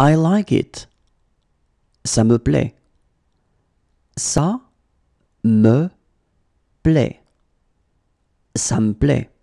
I like it. Ça me plaît. Ça me plaît. Ça me plaît.